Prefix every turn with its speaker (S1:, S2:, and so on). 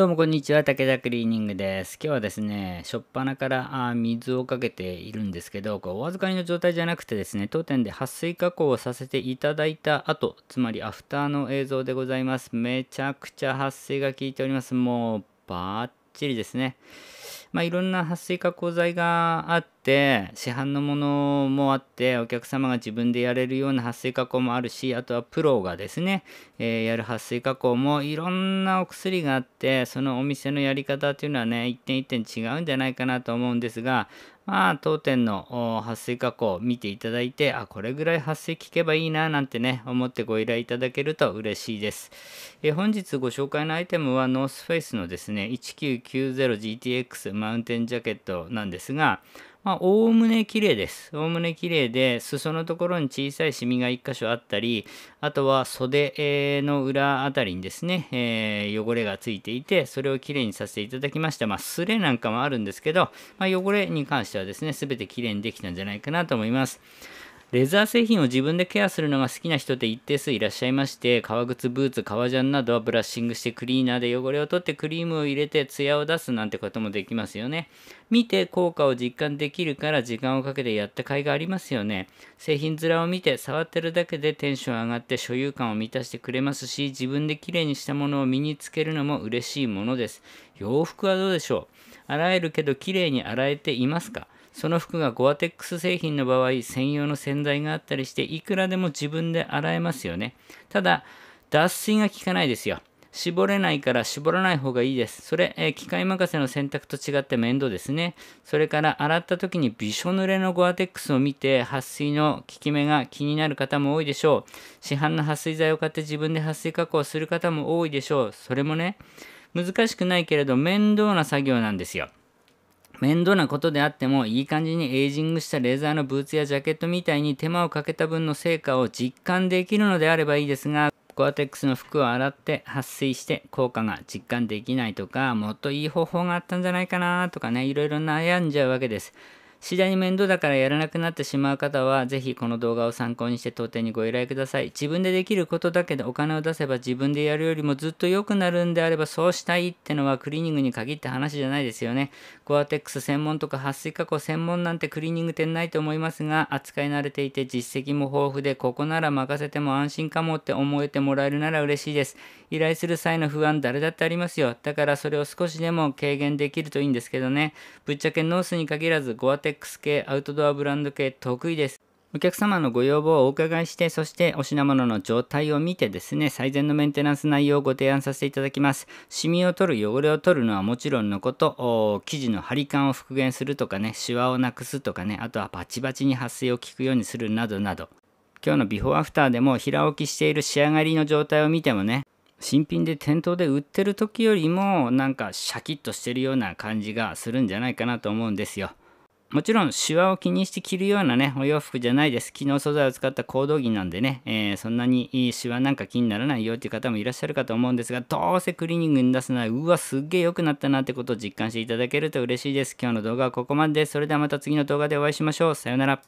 S1: どうもこんにちは、武田クリーニングです。今日はですね、しょっぱなからあ水をかけているんですけど、こうお預かりの状態じゃなくてですね、当店で撥水加工をさせていただいた後、つまりアフターの映像でございます。めちゃくちゃ撥水が効いております。もうバッチリですね。まあ、いろんな撥水加工剤があって市販のものもあってお客様が自分でやれるような撥水加工もあるしあとはプロがですね、えー、やる撥水加工もいろんなお薬があってそのお店のやり方っていうのはね一点一点違うんじゃないかなと思うんですがまあ、当店の撥水加工を見ていただいて、あ、これぐらい発水効けばいいな、なんてね、思ってご依頼いただけると嬉しいです。え本日ご紹介のアイテムは、ノースフェイスのですね、1990GTX マウンテンジャケットなんですが、まあ、おおむね綺麗です。概ね綺麗で、裾のところに小さいシミが1箇所あったり、あとは袖の裏あたりにですね、えー、汚れがついていて、それを綺麗にさせていただきました。まあ、スレなんかもあるんですけど、まあ、汚れに関してはですね、すべて綺麗にできたんじゃないかなと思います。レザー製品を自分でケアするのが好きな人って一定数いらっしゃいまして、革靴、ブーツ、革ジャンなどはブラッシングしてクリーナーで汚れを取ってクリームを入れてツヤを出すなんてこともできますよね。見て効果を実感できるから時間をかけてやった甲斐がありますよね。製品面を見て触ってるだけでテンション上がって所有感を満たしてくれますし、自分で綺麗にしたものを身につけるのも嬉しいものです。洋服はどうでしょう洗えるけど綺麗に洗えていますかその服がゴアテックス製品の場合、専用の洗剤があったりして、いくらでも自分で洗えますよね。ただ、脱水が効かないですよ。絞れないから絞らない方がいいです。それ、えー、機械任せの洗濯と違って面倒ですね。それから洗った時にびしょ濡れのゴアテックスを見て、撥水の効き目が気になる方も多いでしょう。市販の撥水剤を買って自分で撥水加工する方も多いでしょう。それもね、難しくないけれど面倒な作業なんですよ。面倒なことであってもいい感じにエイジングしたレザーのブーツやジャケットみたいに手間をかけた分の成果を実感できるのであればいいですがコアテックスの服を洗って撥水して効果が実感できないとかもっといい方法があったんじゃないかなとかねいろいろ悩んじゃうわけです。次第に面倒だからやらなくなってしまう方は、ぜひこの動画を参考にして当店にご依頼ください。自分でできることだけでお金を出せば自分でやるよりもずっと良くなるんであればそうしたいってのはクリーニングに限った話じゃないですよね。ゴアテックス専門とか撥水加工専門なんてクリーニング店ないと思いますが、扱い慣れていて実績も豊富で、ここなら任せても安心かもって思えてもらえるなら嬉しいです。依頼する際の不安誰だってありますよ。だからそれを少しでも軽減できるといいんですけどね。ぶっちゃけノースに限らずゴアテックステックス系、アウトドアブランド系得意です。お客様のご要望をお伺いして、そしてお品物の状態を見てですね、最善のメンテナンス内容をご提案させていただきます。シミを取る、汚れを取るのはもちろんのこと、生地の張り感を復元するとかね、シワをなくすとかね、あとはバチバチに発水を効くようにするなどなど。今日のビフォーアフターでも平置きしている仕上がりの状態を見てもね、新品で店頭で売ってる時よりもなんかシャキッとしてるような感じがするんじゃないかなと思うんですよ。もちろんシワを気にして着るようなね、お洋服じゃないです。機能素材を使った行動着なんでね、えー、そんなにシワなんか気にならないよっていう方もいらっしゃるかと思うんですが、どうせクリーニングに出すなら、うわ、すっげえ良くなったなってことを実感していただけると嬉しいです。今日の動画はここまでです。それではまた次の動画でお会いしましょう。さようなら。